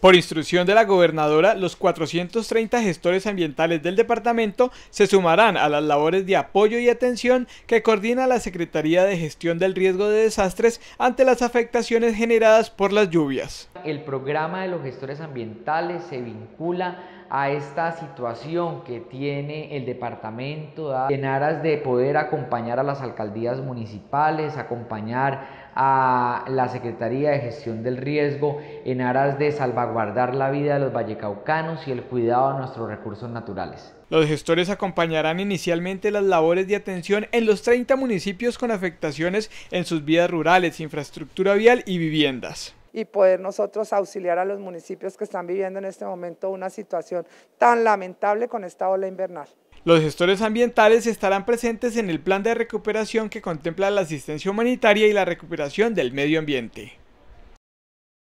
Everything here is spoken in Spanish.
Por instrucción de la gobernadora, los 430 gestores ambientales del departamento se sumarán a las labores de apoyo y atención que coordina la Secretaría de Gestión del Riesgo de Desastres ante las afectaciones generadas por las lluvias el programa de los gestores ambientales se vincula a esta situación que tiene el departamento en aras de poder acompañar a las alcaldías municipales, acompañar a la Secretaría de Gestión del Riesgo en aras de salvaguardar la vida de los vallecaucanos y el cuidado de nuestros recursos naturales. Los gestores acompañarán inicialmente las labores de atención en los 30 municipios con afectaciones en sus vías rurales, infraestructura vial y viviendas y poder nosotros auxiliar a los municipios que están viviendo en este momento una situación tan lamentable con esta ola invernal. Los gestores ambientales estarán presentes en el plan de recuperación que contempla la asistencia humanitaria y la recuperación del medio ambiente.